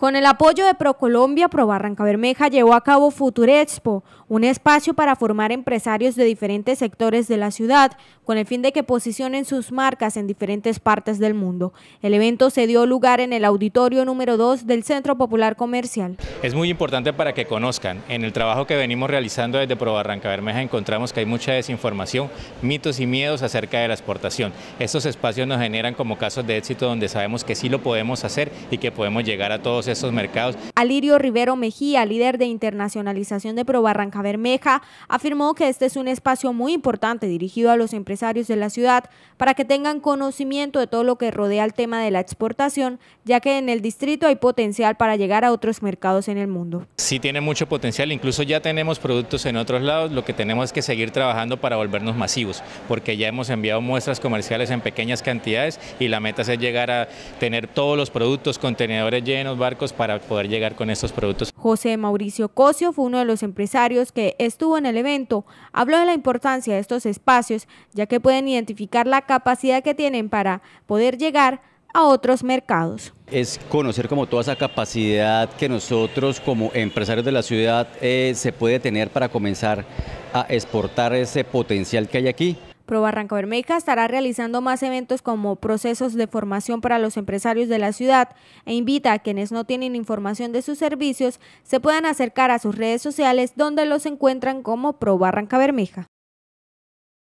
Con el apoyo de Procolombia, ProBarranca Bermeja llevó a cabo Futurexpo, un espacio para formar empresarios de diferentes sectores de la ciudad, con el fin de que posicionen sus marcas en diferentes partes del mundo. El evento se dio lugar en el auditorio número 2 del Centro Popular Comercial. Es muy importante para que conozcan. En el trabajo que venimos realizando desde ProBarranca Bermeja encontramos que hay mucha desinformación, mitos y miedos acerca de la exportación. Estos espacios nos generan como casos de éxito donde sabemos que sí lo podemos hacer y que podemos llegar a todos esos mercados. Alirio Rivero Mejía, líder de internacionalización de Pro Barranca Bermeja, afirmó que este es un espacio muy importante dirigido a los empresarios de la ciudad para que tengan conocimiento de todo lo que rodea el tema de la exportación, ya que en el distrito hay potencial para llegar a otros mercados en el mundo. Sí tiene mucho potencial, incluso ya tenemos productos en otros lados, lo que tenemos que seguir trabajando para volvernos masivos, porque ya hemos enviado muestras comerciales en pequeñas cantidades y la meta es llegar a tener todos los productos, contenedores llenos, barcos, para poder llegar con estos productos. José Mauricio Cosio fue uno de los empresarios que estuvo en el evento. Habló de la importancia de estos espacios, ya que pueden identificar la capacidad que tienen para poder llegar a otros mercados. Es conocer como toda esa capacidad que nosotros como empresarios de la ciudad eh, se puede tener para comenzar a exportar ese potencial que hay aquí Pro Barranca Bermeja estará realizando más eventos como procesos de formación para los empresarios de la ciudad e invita a quienes no tienen información de sus servicios se puedan acercar a sus redes sociales donde los encuentran como Pro Barranca Bermeja.